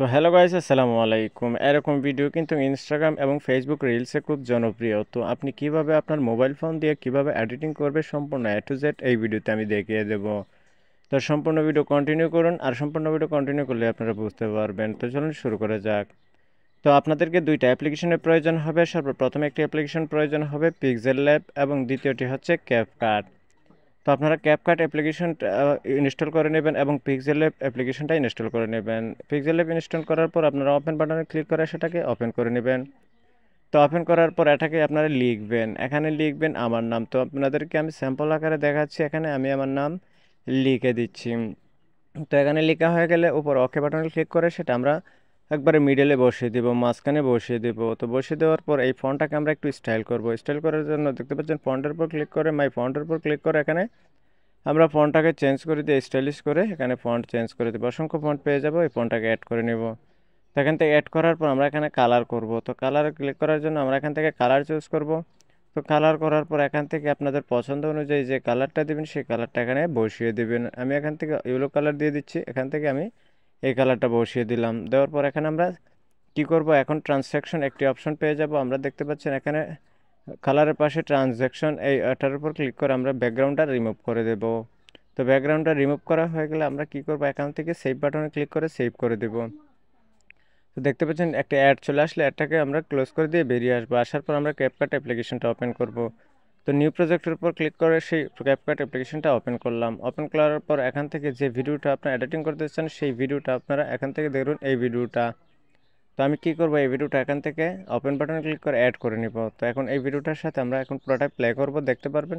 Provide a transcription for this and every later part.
তো hello guys আসসালামু আলাইকুম এরকম ভিডিও কিন্তু ইনস্টাগ্রাম এবং ফেসবুক রিলসে খুব জনপ্রিয় তো আপনি কিভাবে আপনার মোবাইল ফোন দিয়ে কিভাবে এডিটিং করবে সম্পূর্ণ এ টু জেড এই ভিডিওতে আমি দেখিয়ে দেব তো সম্পূর্ণ ভিডিও কন্টিনিউ করুন আর সম্পূর্ণ ভিডিও কন্টিনিউ করলে আপনারা বুঝতে পারবেন তো চলুন শুরু করা যাক তো আপনাদেরকে দুইটা অ্যাপ্লিকেশনের প্রয়োজন হবে সর্বপ্রথম একটি অ্যাপ্লিকেশন প্রয়োজন হবে পিক্সেল ল্যাব এবং দ্বিতীয়টি হচ্ছে কার্ড তো আপনারা ক্যাপকাট অ্যাপ্লিকেশন ইনস্টল করে নেবেন এবং পিক্সেল অ্যাপ অ্যাপ্লিকেশনটা ইনস্টল করে নেবেন পিক্সেল অ্যাপ ইনস্টল করার পর আপনারা ওপেন বাটনে ক্লিক করে সেটাকে ওপেন করে নেবেন তো ওপেন করার পর এটাকে আপনারা লিখবেন এখানে লিখবেন আমার নাম তো আপনাদেরকে আমি স্যাম্পল আকারে দেখাচ্ছি এখানে আমি আমার নাম লিখে দিচ্ছি তো এখানে লেখা হয়ে গেলে উপর অকে বাটনে ক্লিক করে সেটা আমরা একবারে মিডলে বসিয়ে দেবো মাঝখানে বসিয়ে দেবো তো বসিয়ে দেওয়ার পর এই ফোনটাকে আমরা একটু স্টাইল করবো স্টাইল করার জন্য দেখতে পাচ্ছেন ফোনটার উপর ক্লিক করে মাই ফন্টের উপর ক্লিক করে এখানে আমরা ফোনটাকে চেঞ্জ করে দিয়ে স্টাইলিশ করে এখানে ফন্ট চেঞ্জ করে দেবো অসংখ্য ফন্ট পেয়ে যাবো এই ফোনটাকে অ্যাড করে নেব তো এখান থেকে অ্যাড করার পর আমরা এখানে কালার করব তো কালার ক্লিক করার জন্য আমরা এখান থেকে কালার চুজ করব তো কালার করার পর এখান থেকে আপনাদের পছন্দ অনুযায়ী যে কালারটা দেবেন সেই কালারটা এখানে বসিয়ে দেবেন আমি এখান থেকে ইয়েলো কালার দিয়ে দিচ্ছি এখান থেকে আমি এই কালারটা বসিয়ে দিলাম দেওয়ার পর এখানে আমরা কি করব এখন ট্রানজ্যাকশন একটি অপশন পেয়ে যাব আমরা দেখতে পাচ্ছেন এখানে কালারের পাশে ট্রানজ্যাকশন এই এটার উপর ক্লিক করে আমরা ব্যাকগ্রাউন্ডটা রিমুভ করে দেব তো ব্যাকগ্রাউন্ডটা রিমুভ করা হয়ে গেলে আমরা কি করব এখান থেকে সেভ বাটনে ক্লিক করে সেভ করে দেব তো দেখতে পাচ্ছেন একটা অ্যাড চলে আসলে অ্যাডটাকে আমরা ক্লোজ করে দিয়ে বেরিয়ে আসবো আসার পর আমরা ক্যাপকার্ট অ্যাপ্লিকেশনটা ওপেন করব তো নিউ প্রজেক্টের উপর ক্লিক করে সেই ক্যাপকাট অ্যাপ্লিকেশনটা ওপেন করলাম ওপেন করার পর এখান থেকে যে ভিডিওটা আপনারা এডিটিং করতে চান সেই ভিডিওটা আপনারা এখান থেকে দেখুন এই ভিডিওটা তো আমি কি করব এই ভিডিওটা এখান থেকে ওপেন বাটনে ক্লিক করে অ্যাড করে নিব তো এখন এই ভিডিওটার সাথে আমরা এখন পুরোটা প্লে করব দেখতে পারবেন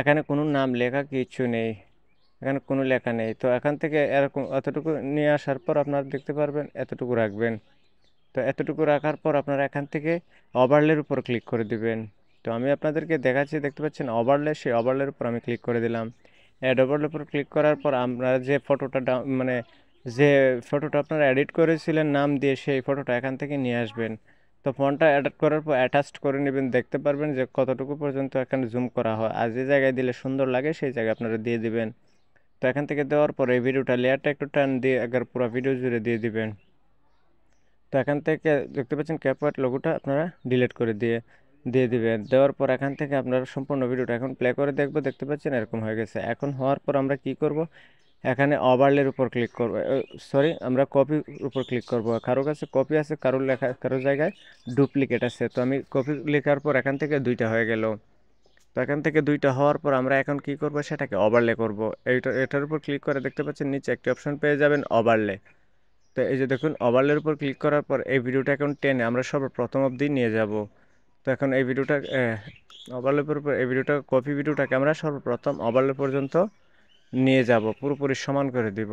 এখানে কোনো নাম লেখা কিছু নেই এখানে কোনো লেখা নেই তো এখান থেকে এরকম এতটুকু নিয়ে আসার পর আপনারা দেখতে পারবেন এতটুকু রাখবেন তো এতটুকু রাখার পর আপনারা এখান থেকে ওভারলের উপর ক্লিক করে দিবেন তো আমি আপনাদেরকে দেখাচ্ছি দেখতে পাচ্ছেন ওভারলে সেই ওভারলের উপর আমি ক্লিক করে দিলাম অ্যাড ওভারলের উপর ক্লিক করার পর আমরা যে ফটোটা মানে যে ফটোটা আপনারা এডিট করেছিলেন নাম দিয়ে সেই ফটোটা এখান থেকে নিয়ে আসবেন তো ফোনটা অ্যাডাপ্ট করার পর অ্যাটাচড করে নেবেন দেখতে পারবেন যে কতটুকু পর্যন্ত এখানে জুম করা হয় আর যে জায়গায় দিলে সুন্দর লাগে সেই জায়গায় আপনারা দিয়ে দিবেন তো এখান থেকে দেওয়ার পর এই ভিডিওটা লেয়ারটা একটু টান দিয়ে একবার পুরো ভিডিও জুড়ে দিয়ে দিবেন তো এখান থেকে দেখতে পাচ্ছেন ক্যাপওয়ার্ড লোগোটা আপনারা ডিলিট করে দিয়ে দিয়ে দিবেন দেওয়ার পর এখান থেকে আপনারা সম্পূর্ণ ভিডিওটা এখন প্লে করে দেখবো দেখতে পাচ্ছেন এরকম হয়ে গেছে এখন হওয়ার পর আমরা কি করব এখানে ওভারলের উপর ক্লিক করব সরি আমরা কপির উপর ক্লিক করব কারো কাছে কপি আছে কারোর লেখা কারো জায়গায় ডুপ্লিকেট আছে তো আমি কপি লেখার পর এখান থেকে দুইটা হয়ে গেল তো এখান থেকে দুইটা হওয়ার পর আমরা এখন কি করব সেটাকে ওভারলে করব এইটা এটার উপর ক্লিক করে দেখতে পাচ্ছেন নিচে একটি অপশন পেয়ে যাবেন ওভারলে তো এই যে দেখুন ওভারলের উপর ক্লিক করার পর এই ভিডিওটা এখন টেনে আমরা সর্বপ্রথম অবধি নিয়ে যাব তো এখন এই ভিডিওটা ওভারলেপের উপর এই ভিডিওটা কপি ভিডিওটাকে আমরা সর্বপ্রথম ওভারলেপ পর্যন্ত নিয়ে যাব পুরোপুরি সমান করে দিব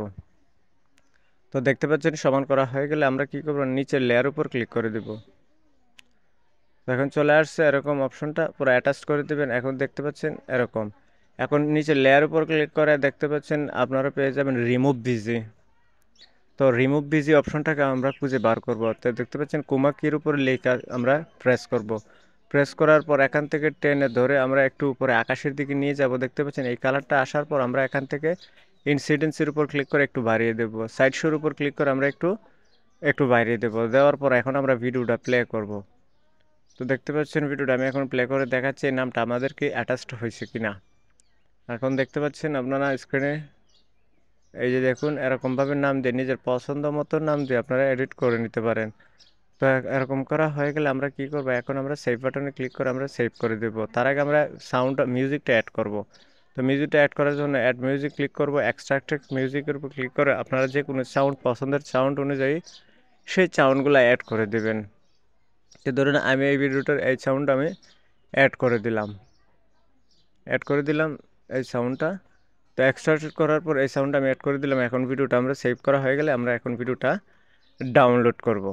তো দেখতে পাচ্ছেন সমান করা হয়ে গেলে আমরা কি করব নিচের লেয়ার উপর ক্লিক করে দিব এখন চলে আসছে এরকম অপশনটা পুরো অ্যাটাচ করে দেবেন এখন দেখতে পাচ্ছেন এরকম এখন নিচে লেয়ার উপর ক্লিক করে দেখতে পাচ্ছেন আপনারা পেয়ে যাবেন রিমুভ বিজি তো রিমুভ বিজি অপশনটাকে আমরা খুঁজে বার করব তো দেখতে পাচ্ছেন কুমাকির উপর লেখা আমরা প্রেস করব প্রেস করার পর এখান থেকে টেনে ধরে আমরা একটু উপরে আকাশের দিকে নিয়ে যাব দেখতে পাচ্ছেন এই কালারটা আসার পর আমরা এখান থেকে ইনসিডেন্সির উপর ক্লিক করে একটু বাড়িয়ে দেব সাইড শোর উপর ক্লিক করে আমরা একটু একটু বাড়িয়ে দেব দেওয়ার পর এখন আমরা ভিডিওটা প্লে করব তো দেখতে পাচ্ছেন ভিডিওটা আমি এখন প্লে করে দেখাচ্ছি এই নামটা আমাদেরকে অ্যাটাচড হয়েছে কি না এখন দেখতে পাচ্ছেন আপনারা স্ক্রিনে এই যে দেখুন এরকমভাবে নাম দিয়ে নিজের পছন্দ মতো নাম দিয়ে আপনারা এডিট করে নিতে পারেন তো এরকম করা হয়ে গেলে আমরা কি করব এখন আমরা সেভ বাটনে ক্লিক করে আমরা সেভ করে দেব তার আগে আমরা সাউন্ড মিউজিকটা অ্যাড করব তো মিউজিকটা অ্যাড করার জন্য অ্যাড মিউজিক ক্লিক করব এক্সট্রাক্টেড মিউজিকের উপর ক্লিক করে আপনারা যে কোনো সাউন্ড পছন্দের সাউন্ড অনুযায়ী সেই সাউন্ডগুলো অ্যাড করে দেবেন তো ধরুন আমি এই ভিডিওটার এই সাউন্ড আমি অ্যাড করে দিলাম অ্যাড করে দিলাম এই সাউন্ডটা তো এক্সট্রাক্টেড করার পর এই সাউন্ডটা আমি অ্যাড করে দিলাম এখন ভিডিওটা আমরা সেভ করা হয়ে গেলে আমরা এখন ভিডিওটা ডাউনলোড করব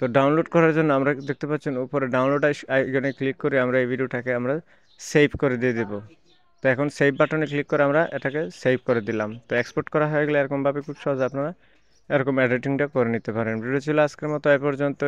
তো ডাউনলোড করার জন্য আমরা দেখতে পাচ্ছেন উপরে ডাউনলোড আইকনে ক্লিক করে আমরা এই ভিডিওটাকে আমরা সেভ করে দিয়ে দেব তো এখন সেভ বাটনে ক্লিক করে আমরা এটাকে সেভ করে দিলাম তো এক্সপোর্ট করা হয়ে গেলে এরকমভাবে খুব সহজে আপনারা এরকম এডিটিংটা করে নিতে পারেন ভিডিও ছিল আজকের মতো এ পর্যন্ত